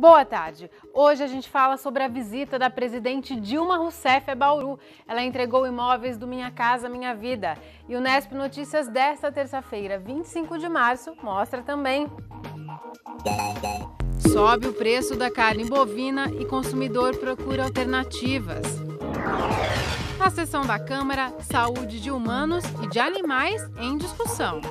Boa tarde. Hoje a gente fala sobre a visita da presidente Dilma Rousseff a Bauru. Ela entregou imóveis do Minha Casa Minha Vida. E o Nesp Notícias desta terça-feira, 25 de março, mostra também. Sobe o preço da carne bovina e consumidor procura alternativas. Na sessão da Câmara, saúde de humanos e de animais em discussão.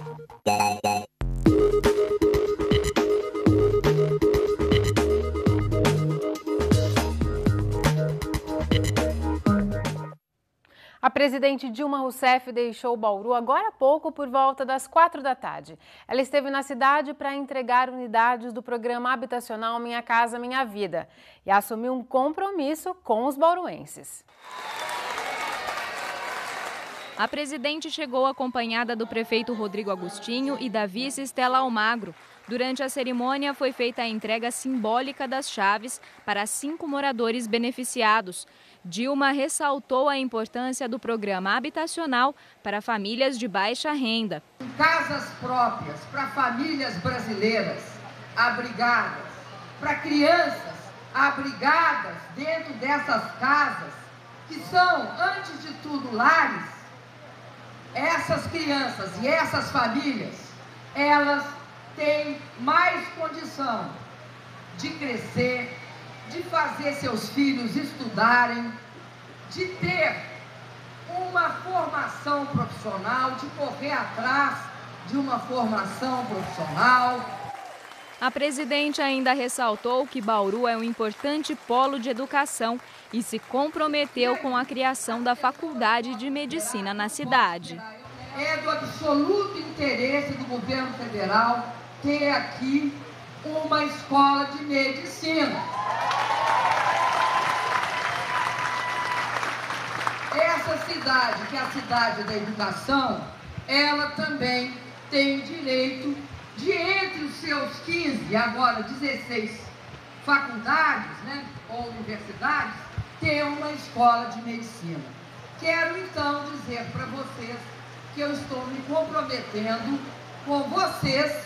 A presidente Dilma Rousseff deixou Bauru agora há pouco, por volta das quatro da tarde. Ela esteve na cidade para entregar unidades do programa habitacional Minha Casa Minha Vida e assumiu um compromisso com os bauruenses. A presidente chegou acompanhada do prefeito Rodrigo Agostinho e da vice Estela Almagro. Durante a cerimônia, foi feita a entrega simbólica das chaves para cinco moradores beneficiados. Dilma ressaltou a importância do programa habitacional para famílias de baixa renda. Casas próprias para famílias brasileiras abrigadas, para crianças abrigadas dentro dessas casas, que são, antes de tudo, lares, essas crianças e essas famílias, elas têm mais condição de crescer, de fazer seus filhos estudarem, de ter uma formação profissional, de correr atrás de uma formação profissional. A presidente ainda ressaltou que Bauru é um importante polo de educação e se comprometeu com a criação da Faculdade de Medicina na cidade. É do absoluto interesse do governo federal ter aqui uma escola de medicina. cidade, que é a cidade da educação, ela também tem o direito de, entre os seus 15, agora 16 faculdades né, ou universidades, ter uma escola de medicina. Quero então dizer para vocês que eu estou me comprometendo com vocês,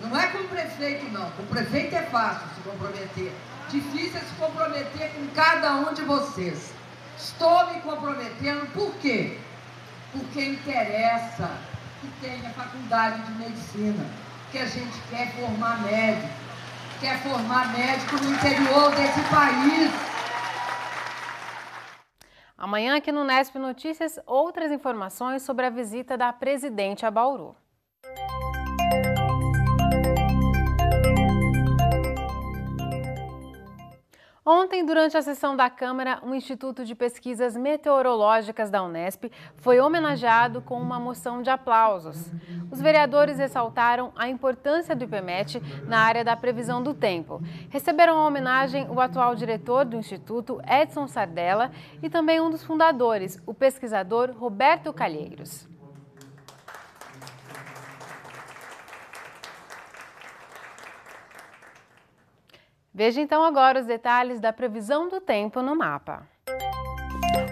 não é com o prefeito, não, com o prefeito é fácil se comprometer, difícil é se comprometer com cada um de vocês. Estou me comprometendo, por quê? Porque interessa que tenha faculdade de medicina, que a gente quer formar médico, quer formar médico no interior desse país. Amanhã aqui no Nesp Notícias, outras informações sobre a visita da presidente a Bauru. Ontem, durante a sessão da Câmara, o um Instituto de Pesquisas Meteorológicas da Unesp foi homenageado com uma moção de aplausos. Os vereadores ressaltaram a importância do IPMET na área da previsão do tempo. Receberam a homenagem o atual diretor do Instituto, Edson Sardella, e também um dos fundadores, o pesquisador Roberto Calheiros. Veja então agora os detalhes da previsão do tempo no mapa.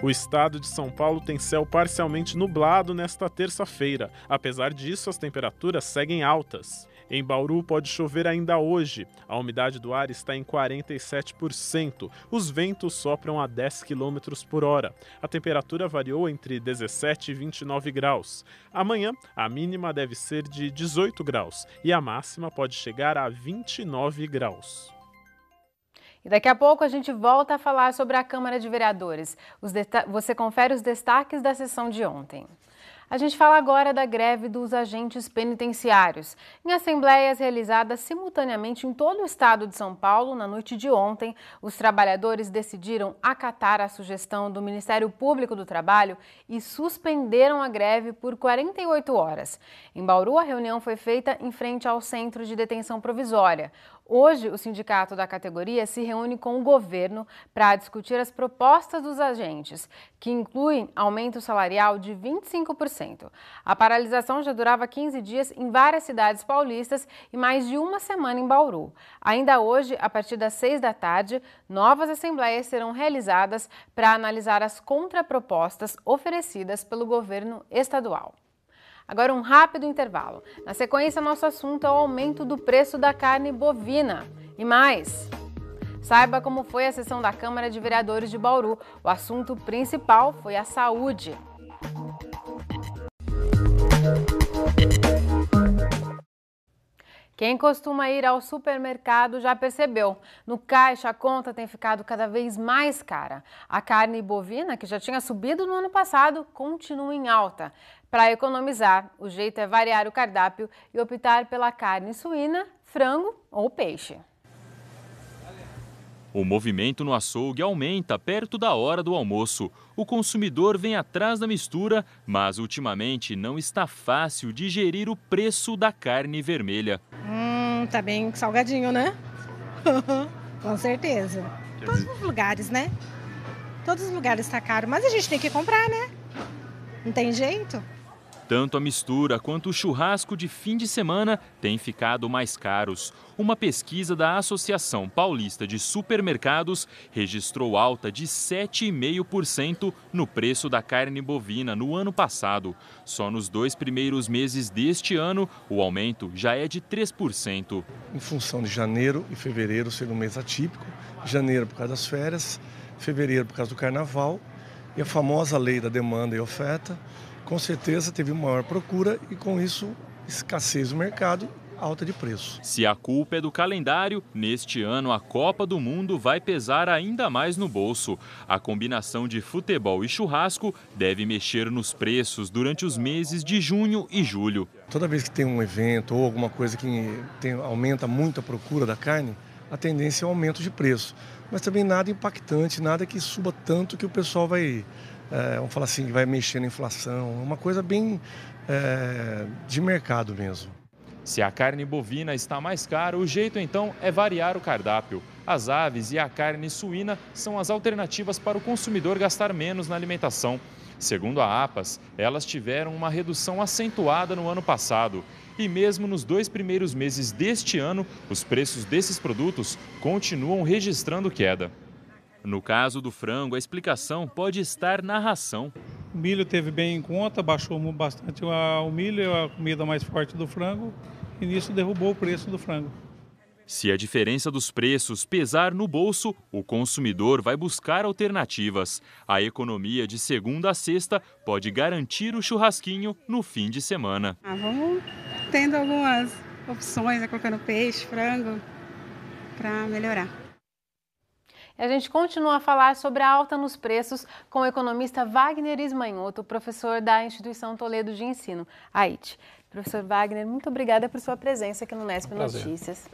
O estado de São Paulo tem céu parcialmente nublado nesta terça-feira. Apesar disso, as temperaturas seguem altas. Em Bauru pode chover ainda hoje. A umidade do ar está em 47%. Os ventos sopram a 10 km por hora. A temperatura variou entre 17 e 29 graus. Amanhã, a mínima deve ser de 18 graus e a máxima pode chegar a 29 graus. E daqui a pouco a gente volta a falar sobre a Câmara de Vereadores. Você confere os destaques da sessão de ontem. A gente fala agora da greve dos agentes penitenciários. Em assembleias realizadas simultaneamente em todo o estado de São Paulo, na noite de ontem, os trabalhadores decidiram acatar a sugestão do Ministério Público do Trabalho e suspenderam a greve por 48 horas. Em Bauru, a reunião foi feita em frente ao Centro de Detenção Provisória. Hoje, o sindicato da categoria se reúne com o governo para discutir as propostas dos agentes, que incluem aumento salarial de 25%. A paralisação já durava 15 dias em várias cidades paulistas e mais de uma semana em Bauru. Ainda hoje, a partir das 6 da tarde, novas assembleias serão realizadas para analisar as contrapropostas oferecidas pelo governo estadual. Agora um rápido intervalo. Na sequência, nosso assunto é o aumento do preço da carne bovina. E mais! Saiba como foi a sessão da Câmara de Vereadores de Bauru. O assunto principal foi a saúde. Quem costuma ir ao supermercado já percebeu. No caixa, a conta tem ficado cada vez mais cara. A carne bovina, que já tinha subido no ano passado, continua em alta. Para economizar, o jeito é variar o cardápio e optar pela carne suína, frango ou peixe. O movimento no açougue aumenta perto da hora do almoço. O consumidor vem atrás da mistura, mas ultimamente não está fácil digerir o preço da carne vermelha. Hum, tá bem salgadinho, né? Com certeza. Todos os lugares, né? Todos os lugares está caro, mas a gente tem que comprar, né? Não tem jeito. Tanto a mistura quanto o churrasco de fim de semana têm ficado mais caros. Uma pesquisa da Associação Paulista de Supermercados registrou alta de 7,5% no preço da carne bovina no ano passado. Só nos dois primeiros meses deste ano, o aumento já é de 3%. Em função de janeiro e fevereiro ser um mês atípico, janeiro por causa das férias, fevereiro por causa do carnaval e a famosa lei da demanda e oferta com certeza teve maior procura e com isso escassez no mercado, alta de preço. Se a culpa é do calendário, neste ano a Copa do Mundo vai pesar ainda mais no bolso. A combinação de futebol e churrasco deve mexer nos preços durante os meses de junho e julho. Toda vez que tem um evento ou alguma coisa que tem, aumenta muito a procura da carne, a tendência é o aumento de preço. Mas também nada impactante, nada que suba tanto que o pessoal vai é, vamos falar assim, que vai mexer na inflação. É uma coisa bem é, de mercado mesmo. Se a carne bovina está mais cara, o jeito então é variar o cardápio. As aves e a carne suína são as alternativas para o consumidor gastar menos na alimentação. Segundo a APAS, elas tiveram uma redução acentuada no ano passado. E mesmo nos dois primeiros meses deste ano, os preços desses produtos continuam registrando queda. No caso do frango, a explicação pode estar na ração. O milho teve bem em conta, baixou bastante o milho, a comida mais forte do frango, e nisso derrubou o preço do frango. Se a diferença dos preços pesar no bolso, o consumidor vai buscar alternativas. A economia de segunda a sexta pode garantir o churrasquinho no fim de semana. Ah, vamos tendo algumas opções, né? colocando peixe, frango, para melhorar. E a gente continua a falar sobre a alta nos preços com o economista Wagner Ismanhoto, professor da Instituição Toledo de Ensino, AIT. Professor Wagner, muito obrigada por sua presença aqui no Nesp Notícias.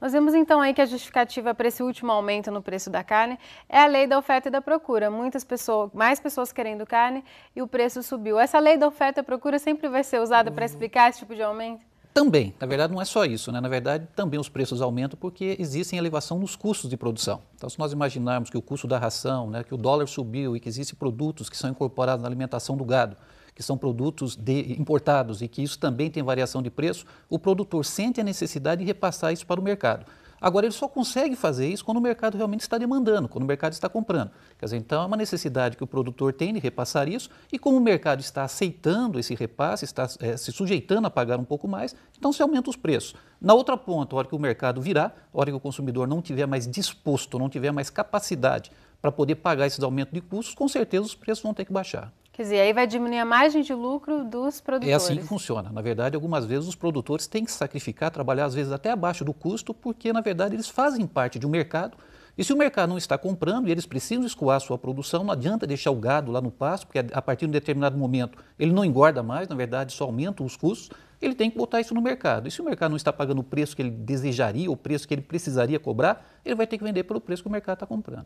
Nós vemos então aí que a justificativa para esse último aumento no preço da carne é a lei da oferta e da procura. Muitas pessoas, mais pessoas querendo carne e o preço subiu. Essa lei da oferta e procura sempre vai ser usada uhum. para explicar esse tipo de aumento? Também, na verdade não é só isso, né? na verdade também os preços aumentam porque existem elevação nos custos de produção. Então se nós imaginarmos que o custo da ração, né, que o dólar subiu e que existem produtos que são incorporados na alimentação do gado, que são produtos de, importados e que isso também tem variação de preço, o produtor sente a necessidade de repassar isso para o mercado. Agora, ele só consegue fazer isso quando o mercado realmente está demandando, quando o mercado está comprando. Quer dizer, então é uma necessidade que o produtor tem de repassar isso, e como o mercado está aceitando esse repasse, está é, se sujeitando a pagar um pouco mais, então se aumenta os preços. Na outra ponta, a hora que o mercado virar, a hora que o consumidor não tiver mais disposto, não tiver mais capacidade para poder pagar esses aumentos de custos, com certeza os preços vão ter que baixar. Quer dizer, aí vai diminuir a margem de lucro dos produtores. É assim que funciona. Na verdade, algumas vezes os produtores têm que sacrificar, trabalhar às vezes até abaixo do custo, porque na verdade eles fazem parte de um mercado. E se o mercado não está comprando e eles precisam escoar a sua produção, não adianta deixar o gado lá no pasto, porque a partir de um determinado momento ele não engorda mais, na verdade só aumenta os custos, ele tem que botar isso no mercado. E se o mercado não está pagando o preço que ele desejaria, o preço que ele precisaria cobrar, ele vai ter que vender pelo preço que o mercado está comprando.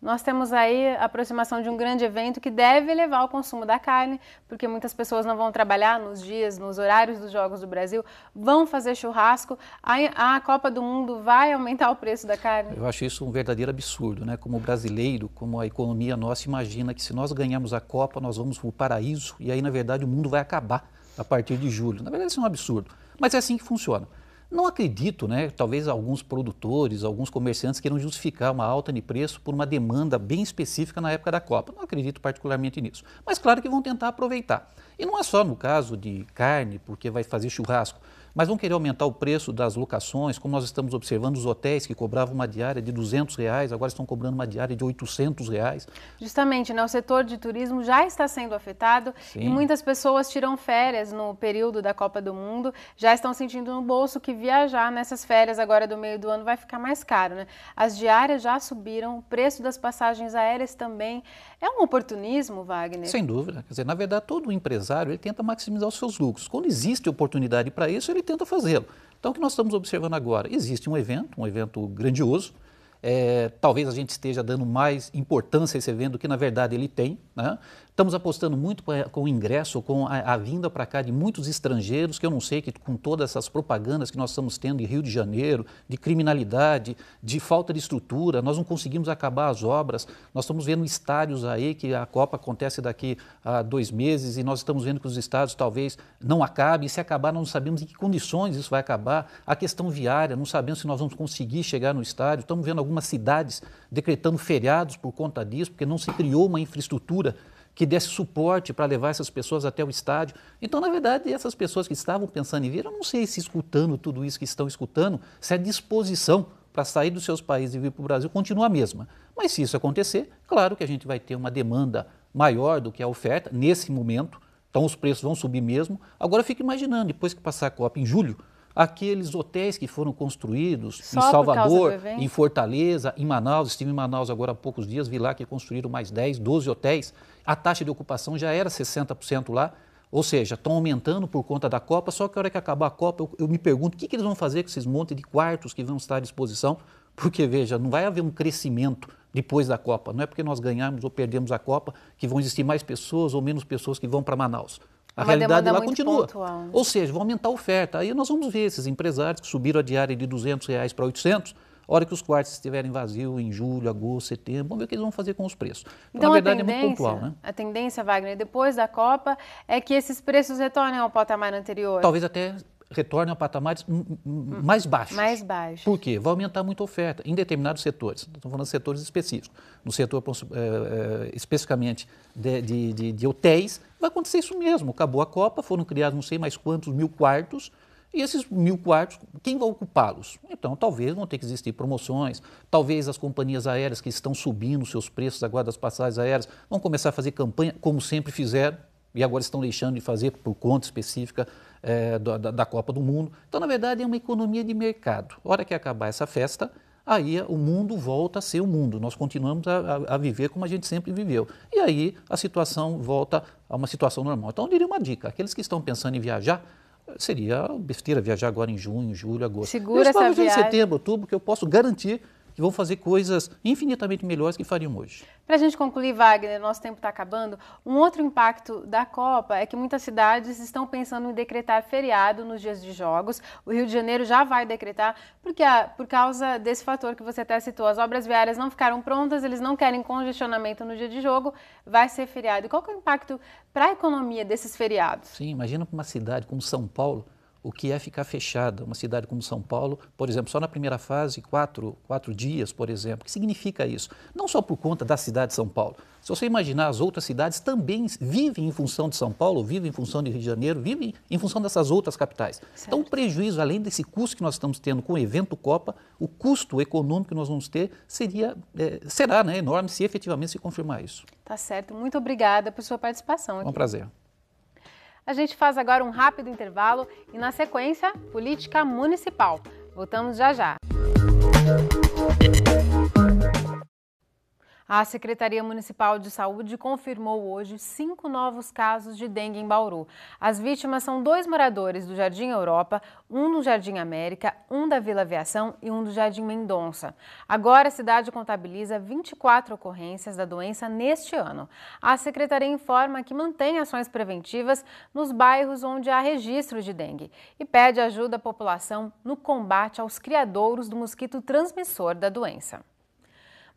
Nós temos aí a aproximação de um grande evento que deve elevar o consumo da carne, porque muitas pessoas não vão trabalhar nos dias, nos horários dos Jogos do Brasil, vão fazer churrasco, a, a Copa do Mundo vai aumentar o preço da carne. Eu acho isso um verdadeiro absurdo, né? Como brasileiro, como a economia nossa imagina que se nós ganharmos a Copa, nós vamos para o paraíso e aí, na verdade, o mundo vai acabar a partir de julho. Na verdade, isso é um absurdo, mas é assim que funciona. Não acredito, né? Talvez alguns produtores, alguns comerciantes queiram justificar uma alta de preço por uma demanda bem específica na época da Copa. Não acredito particularmente nisso. Mas claro que vão tentar aproveitar. E não é só no caso de carne, porque vai fazer churrasco mas vão querer aumentar o preço das locações, como nós estamos observando os hotéis que cobravam uma diária de 200 reais, agora estão cobrando uma diária de 800 reais. Justamente, né, o setor de turismo já está sendo afetado Sim. e muitas pessoas tiram férias no período da Copa do Mundo, já estão sentindo no bolso que viajar nessas férias agora do meio do ano vai ficar mais caro. Né? As diárias já subiram, o preço das passagens aéreas também. É um oportunismo, Wagner? Sem dúvida. Quer dizer, na verdade, todo empresário ele tenta maximizar os seus lucros. Quando existe oportunidade para isso, ele ele tenta fazê-lo. Então, o que nós estamos observando agora? Existe um evento, um evento grandioso. É, talvez a gente esteja dando mais importância a esse evento do que, na verdade, ele tem. Né? Estamos apostando muito com o ingresso, com a, a vinda para cá de muitos estrangeiros, que eu não sei que com todas essas propagandas que nós estamos tendo em Rio de Janeiro, de criminalidade, de falta de estrutura, nós não conseguimos acabar as obras. Nós estamos vendo estádios aí que a Copa acontece daqui a dois meses e nós estamos vendo que os estádios talvez não acabem. E se acabar, nós não sabemos em que condições isso vai acabar. A questão viária, não sabemos se nós vamos conseguir chegar no estádio. Estamos vendo algumas cidades decretando feriados por conta disso, porque não se criou uma infraestrutura que desse suporte para levar essas pessoas até o estádio. Então, na verdade, essas pessoas que estavam pensando em vir, eu não sei se escutando tudo isso que estão escutando, se a disposição para sair dos seus países e vir para o Brasil continua a mesma. Mas se isso acontecer, claro que a gente vai ter uma demanda maior do que a oferta nesse momento, então os preços vão subir mesmo. Agora fique imaginando, depois que passar a Copa em julho, aqueles hotéis que foram construídos Só em Salvador, em Fortaleza, em Manaus, estive em Manaus agora há poucos dias, vi lá que construíram mais 10, 12 hotéis a taxa de ocupação já era 60% lá, ou seja, estão aumentando por conta da Copa, só que a hora que acabar a Copa, eu, eu me pergunto o que, que, eles vão fazer com esses montes de quartos que vão estar à disposição, porque, veja, não vai haver um crescimento depois da Copa. Não é porque nós ganharmos ou perdemos a Copa que vão existir mais pessoas ou menos pessoas que vão para Manaus. A Uma realidade lá continua. Pontual. Ou seja, vão aumentar a oferta. Aí nós vamos ver esses empresários que subiram a diária de 200 reais para 800, a hora que os quartos estiverem vazios, em julho, agosto, setembro, vamos ver o que eles vão fazer com os preços. Então, então na verdade, é muito pontual. Né? A tendência, Wagner, depois da Copa, é que esses preços retornem ao patamar anterior? Talvez até retornem a patamares mais baixos. Mais baixos. Por quê? Vai aumentar muito a oferta em determinados setores. Estou falando de setores específicos. No setor, é, especificamente, de, de, de, de hotéis, vai acontecer isso mesmo. Acabou a Copa, foram criados não sei mais quantos mil quartos, e esses mil quartos, quem vai ocupá-los? Então, talvez vão ter que existir promoções, talvez as companhias aéreas que estão subindo seus preços agora das passagens aéreas vão começar a fazer campanha, como sempre fizeram, e agora estão deixando de fazer por conta específica é, da, da Copa do Mundo. Então, na verdade, é uma economia de mercado. A hora que acabar essa festa, aí o mundo volta a ser o mundo. Nós continuamos a, a, a, viver como a gente sempre viveu. E aí a situação volta a uma situação normal. Então, eu diria uma dica: aqueles que estão pensando em viajar, seria besteira viajar agora em junho, julho, agosto. Segura eu essa viagem. em setembro, outubro, que eu posso garantir e vão fazer coisas infinitamente melhores que fariam hoje. Para a gente concluir, Wagner, nosso tempo está acabando. Um outro impacto da Copa é que muitas cidades estão pensando em decretar feriado nos dias de jogos. O Rio de Janeiro já vai decretar, porque a, por causa desse fator que você até citou, as obras viárias não ficaram prontas, eles não querem congestionamento no dia de jogo, vai ser feriado. E qual é o impacto para a economia desses feriados? Sim, imagina para uma cidade como São Paulo, o que é ficar fechada. Uma cidade como São Paulo, por exemplo, só na primeira fase, quatro, quatro dias, por exemplo. O que significa isso? Não só por conta da cidade de São Paulo. Se você imaginar, as outras cidades também vivem em função de São Paulo, vivem em função de Rio de Janeiro, vivem em função dessas outras capitais. Certo. Então, o prejuízo, além desse custo que nós estamos tendo com o evento Copa, o custo econômico que nós vamos ter seria, é, será né, enorme se efetivamente se confirmar isso. Tá certo. Muito obrigada por sua participação. Aqui. um prazer. A gente faz agora um rápido intervalo e, na sequência, política municipal. Voltamos já já. Música a Secretaria Municipal de Saúde confirmou hoje cinco novos casos de dengue em Bauru. As vítimas são dois moradores do Jardim Europa, um do Jardim América, um da Vila Aviação e um do Jardim Mendonça. Agora a cidade contabiliza 24 ocorrências da doença neste ano. A Secretaria informa que mantém ações preventivas nos bairros onde há registro de dengue e pede ajuda à população no combate aos criadouros do mosquito transmissor da doença.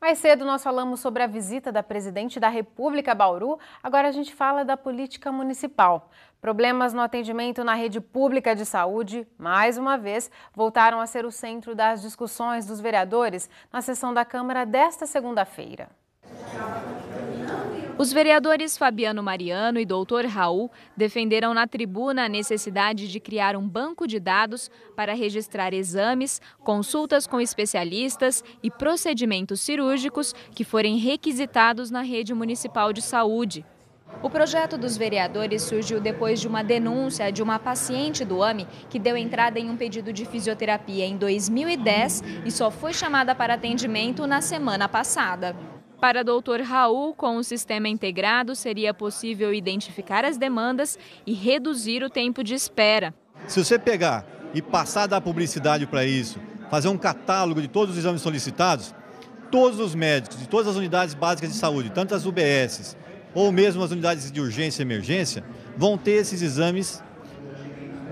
Mais cedo nós falamos sobre a visita da presidente da República Bauru, agora a gente fala da política municipal. Problemas no atendimento na rede pública de saúde, mais uma vez, voltaram a ser o centro das discussões dos vereadores na sessão da Câmara desta segunda-feira. Os vereadores Fabiano Mariano e Dr. Raul defenderam na tribuna a necessidade de criar um banco de dados para registrar exames, consultas com especialistas e procedimentos cirúrgicos que forem requisitados na rede municipal de saúde. O projeto dos vereadores surgiu depois de uma denúncia de uma paciente do AMI que deu entrada em um pedido de fisioterapia em 2010 e só foi chamada para atendimento na semana passada. Para Dr. Raul, com o sistema integrado, seria possível identificar as demandas e reduzir o tempo de espera. Se você pegar e passar da publicidade para isso, fazer um catálogo de todos os exames solicitados, todos os médicos de todas as unidades básicas de saúde, tanto as UBSs ou mesmo as unidades de urgência e emergência, vão ter esses exames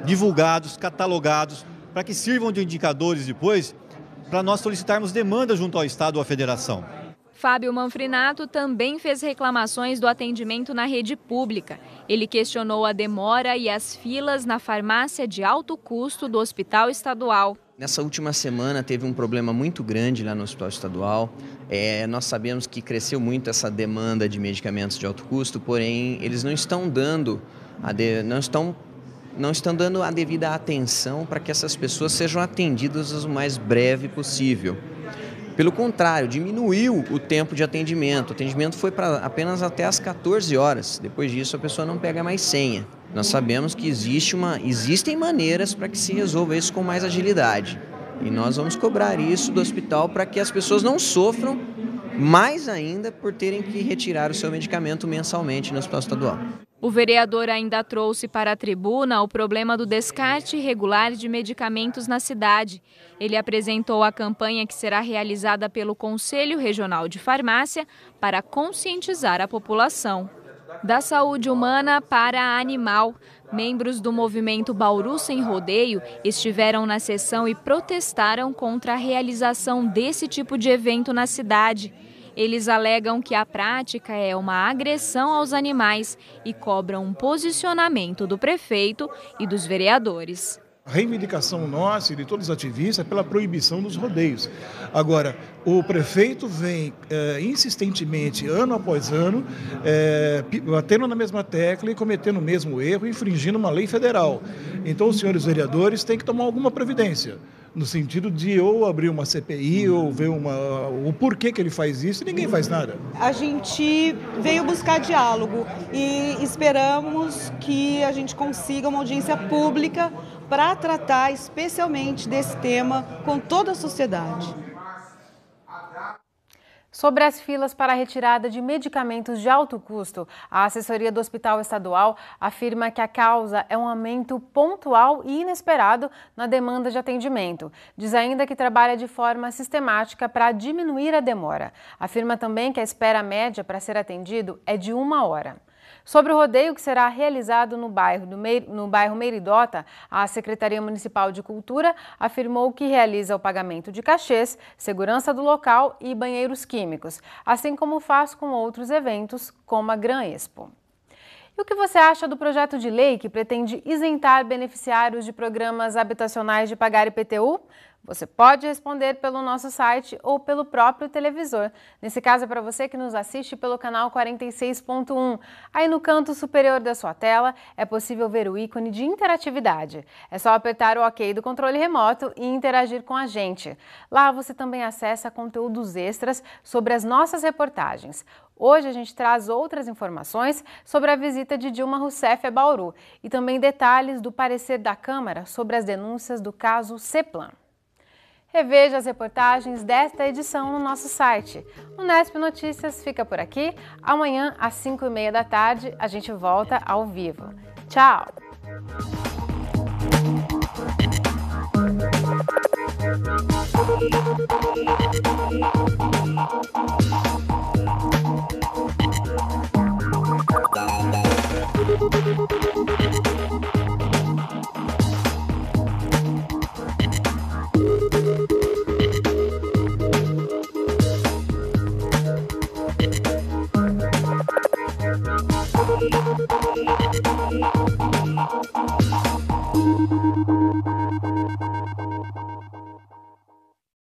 divulgados, catalogados, para que sirvam de indicadores depois para nós solicitarmos demanda junto ao Estado ou à Federação. Fábio Manfrinato também fez reclamações do atendimento na rede pública. Ele questionou a demora e as filas na farmácia de alto custo do Hospital Estadual. Nessa última semana teve um problema muito grande lá no Hospital Estadual. É, nós sabemos que cresceu muito essa demanda de medicamentos de alto custo, porém eles não estão dando, de, não estão não estão dando a devida atenção para que essas pessoas sejam atendidas o mais breve possível. Pelo contrário, diminuiu o tempo de atendimento. O atendimento foi para apenas até as 14 horas. Depois disso, a pessoa não pega mais senha. Nós sabemos que existe uma, existem maneiras para que se resolva isso com mais agilidade. E nós vamos cobrar isso do hospital para que as pessoas não sofram mais ainda por terem que retirar o seu medicamento mensalmente no hospital estadual. O vereador ainda trouxe para a tribuna o problema do descarte irregular de medicamentos na cidade. Ele apresentou a campanha que será realizada pelo Conselho Regional de Farmácia para conscientizar a população. Da saúde humana para a animal. Membros do movimento Bauru Sem Rodeio estiveram na sessão e protestaram contra a realização desse tipo de evento na cidade. Eles alegam que a prática é uma agressão aos animais e cobram um posicionamento do prefeito e dos vereadores reivindicação nossa e de todos os ativistas é pela proibição dos rodeios. Agora, o prefeito vem é, insistentemente, ano após ano, é, batendo na mesma tecla e cometendo o mesmo erro, infringindo uma lei federal. Então, os senhores vereadores têm que tomar alguma providência no sentido de ou abrir uma CPI ou ver uma, o porquê que ele faz isso, ninguém faz nada. A gente veio buscar diálogo e esperamos que a gente consiga uma audiência pública para tratar especialmente desse tema com toda a sociedade. Sobre as filas para a retirada de medicamentos de alto custo, a assessoria do Hospital Estadual afirma que a causa é um aumento pontual e inesperado na demanda de atendimento. Diz ainda que trabalha de forma sistemática para diminuir a demora. Afirma também que a espera média para ser atendido é de uma hora. Sobre o rodeio que será realizado no bairro, do Meir, no bairro Meiridota, a Secretaria Municipal de Cultura afirmou que realiza o pagamento de cachês, segurança do local e banheiros químicos, assim como faz com outros eventos, como a Gran Expo. E o que você acha do projeto de lei que pretende isentar beneficiários de programas habitacionais de pagar IPTU? Você pode responder pelo nosso site ou pelo próprio televisor. Nesse caso, é para você que nos assiste pelo canal 46.1. Aí no canto superior da sua tela é possível ver o ícone de interatividade. É só apertar o OK do controle remoto e interagir com a gente. Lá você também acessa conteúdos extras sobre as nossas reportagens. Hoje a gente traz outras informações sobre a visita de Dilma Rousseff a Bauru e também detalhes do parecer da Câmara sobre as denúncias do caso Ceplan. Reveja as reportagens desta edição no nosso site. O Nesp Notícias fica por aqui. Amanhã, às 5 e meia da tarde, a gente volta ao vivo. Tchau! Thank you.